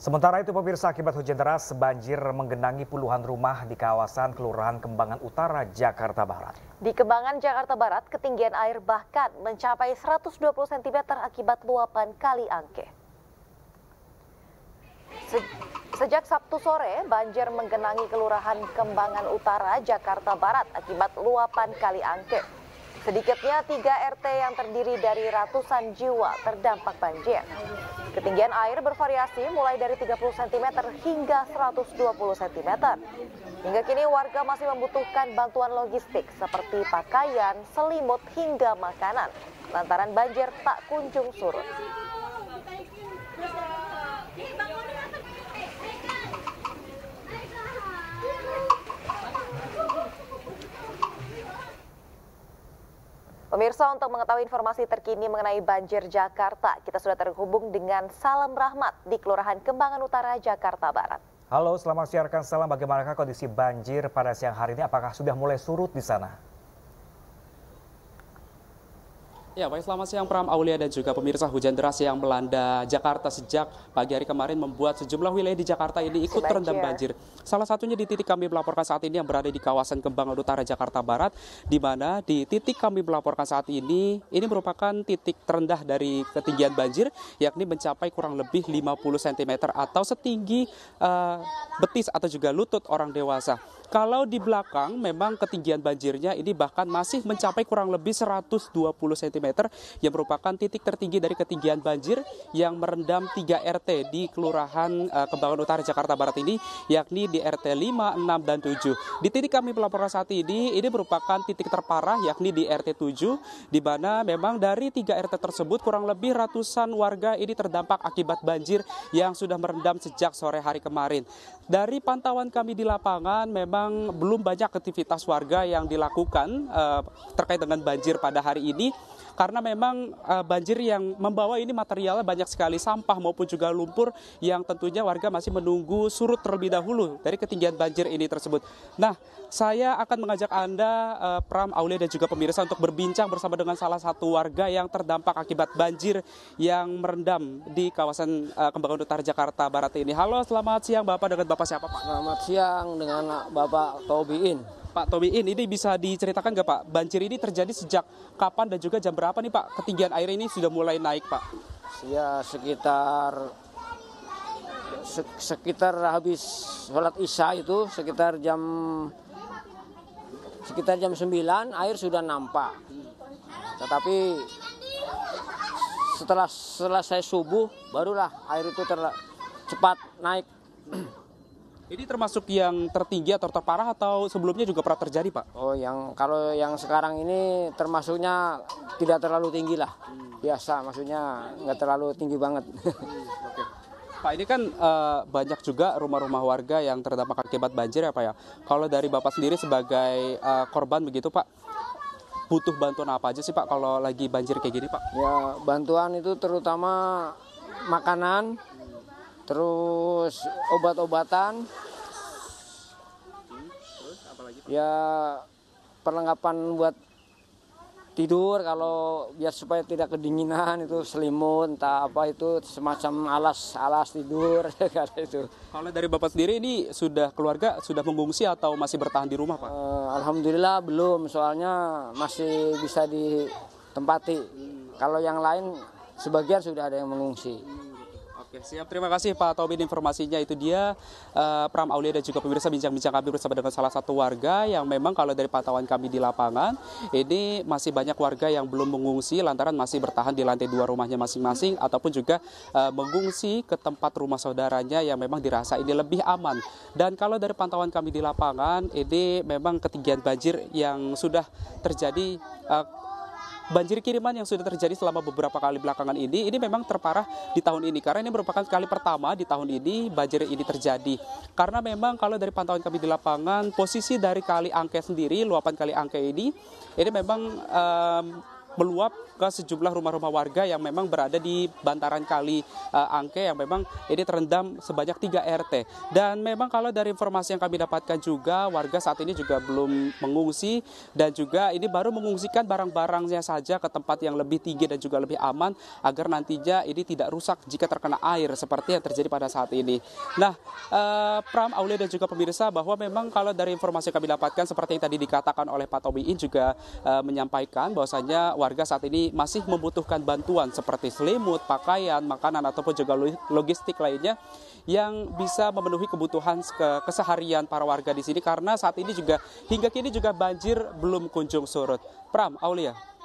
Sementara itu pemirsa akibat hujan deras banjir menggenangi puluhan rumah di kawasan Kelurahan Kembangan Utara, Jakarta Barat. Di Kembangan, Jakarta Barat, ketinggian air bahkan mencapai 120 cm akibat luapan kali angke. Se Sejak Sabtu sore, banjir menggenangi Kelurahan Kembangan Utara, Jakarta Barat akibat luapan kali angke. Sedikitnya tiga RT yang terdiri dari ratusan jiwa terdampak banjir. Ketinggian air bervariasi mulai dari 30 cm hingga 120 cm. Hingga kini warga masih membutuhkan bantuan logistik seperti pakaian, selimut hingga makanan lantaran banjir tak kunjung surut. Pemirsa untuk mengetahui informasi terkini mengenai banjir Jakarta, kita sudah terhubung dengan Salam Rahmat di Kelurahan Kembangan Utara, Jakarta Barat. Halo, selamat siarkan salam Bagaimana kondisi banjir pada siang hari ini, apakah sudah mulai surut di sana? Ya, baik selamat siang Pram Aulia dan juga pemirsa hujan deras yang melanda Jakarta sejak pagi hari kemarin membuat sejumlah wilayah di Jakarta ini ikut terendam ya. banjir. Salah satunya di titik kami melaporkan saat ini yang berada di kawasan Kembang Utara Jakarta Barat di mana di titik kami melaporkan saat ini ini merupakan titik terendah dari ketinggian banjir yakni mencapai kurang lebih 50 cm atau setinggi uh, betis atau juga lutut orang dewasa. Kalau di belakang memang ketinggian banjirnya ini bahkan masih mencapai kurang lebih 120 cm meter yang merupakan titik tertinggi dari ketinggian banjir yang merendam 3 RT di Kelurahan eh, Kembangan Utara Jakarta Barat ini yakni di RT 5, 6, dan 7. Di titik kami melaporkan saat ini ini merupakan titik terparah yakni di RT 7 di mana memang dari 3 RT tersebut kurang lebih ratusan warga ini terdampak akibat banjir yang sudah merendam sejak sore hari kemarin. Dari pantauan kami di lapangan memang belum banyak aktivitas warga yang dilakukan uh, terkait dengan banjir pada hari ini karena memang uh, banjir yang membawa ini materialnya banyak sekali sampah maupun juga lumpur yang tentunya warga masih menunggu surut terlebih dahulu dari ketinggian banjir ini tersebut. Nah, saya akan mengajak Anda uh, Pram Aulia dan juga pemirsa untuk berbincang bersama dengan salah satu warga yang terdampak akibat banjir yang merendam di kawasan uh, Kembangan Utara Jakarta Barat ini. Halo, selamat siang Bapak dengan Bapak siapa Pak? Selamat siang dengan Bapak Tobiin. Pak tommy ini bisa diceritakan nggak Pak, banjir ini terjadi sejak kapan dan juga jam berapa nih Pak? Ketinggian air ini sudah mulai naik Pak? Ya sekitar sekitar habis sholat isya itu sekitar jam sekitar jam 9 air sudah nampak. Tetapi setelah selesai subuh barulah air itu cepat naik Jadi termasuk yang tertinggi atau terparah atau sebelumnya juga pernah terjadi, Pak? Oh, yang kalau yang sekarang ini termasuknya tidak terlalu tinggi lah. Hmm. Biasa, maksudnya nggak terlalu tinggi banget. Hmm, Pak, ini kan uh, banyak juga rumah-rumah warga yang terdampak akibat banjir ya, Pak ya. Kalau dari Bapak sendiri sebagai uh, korban begitu, Pak, butuh bantuan apa aja sih, Pak, kalau lagi banjir kayak gini, Pak? Ya, bantuan itu terutama makanan, terus obat-obatan ya perlengkapan buat tidur kalau biar supaya tidak kedinginan itu selimut entah apa itu semacam alas alas tidur ya kan, itu kalau dari bapak sendiri ini sudah keluarga sudah mengungsi atau masih bertahan di rumah pak uh, alhamdulillah belum soalnya masih bisa ditempati kalau yang lain sebagian sudah ada yang mengungsi Oke, siap. Terima kasih Pak Tobin informasinya. Itu dia uh, Pram Aulia dan juga pemirsa bincang-bincang kami bersama dengan salah satu warga yang memang kalau dari pantauan kami di lapangan, ini masih banyak warga yang belum mengungsi lantaran masih bertahan di lantai dua rumahnya masing-masing ataupun juga uh, mengungsi ke tempat rumah saudaranya yang memang dirasa ini lebih aman. Dan kalau dari pantauan kami di lapangan, ini memang ketinggian banjir yang sudah terjadi uh, banjir kiriman yang sudah terjadi selama beberapa kali belakangan ini ini memang terparah di tahun ini karena ini merupakan kali pertama di tahun ini banjir ini terjadi. Karena memang kalau dari pantauan kami di lapangan posisi dari kali Angke sendiri luapan kali Angke ini ini memang um, meluap ke sejumlah rumah-rumah warga yang memang berada di bantaran kali uh, Angke yang memang ini terendam sebanyak 3 RT. Dan memang kalau dari informasi yang kami dapatkan juga warga saat ini juga belum mengungsi dan juga ini baru mengungsikan barang-barangnya saja ke tempat yang lebih tinggi dan juga lebih aman agar nantinya ini tidak rusak jika terkena air seperti yang terjadi pada saat ini. Nah, uh, Pram, Aulia dan juga pemirsa bahwa memang kalau dari informasi yang kami dapatkan seperti yang tadi dikatakan oleh Pak Tobiin juga uh, menyampaikan bahwasanya warga saat ini masih membutuhkan bantuan seperti selimut, pakaian, makanan ataupun juga logistik lainnya yang bisa memenuhi kebutuhan keseharian para warga di sini karena saat ini juga hingga kini juga banjir belum kunjung surut. Pram, Aulia.